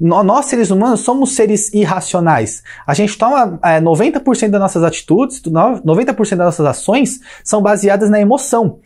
nós seres humanos somos seres irracionais. A gente toma é, 90% das nossas atitudes, 90% das nossas ações são baseadas na emoção.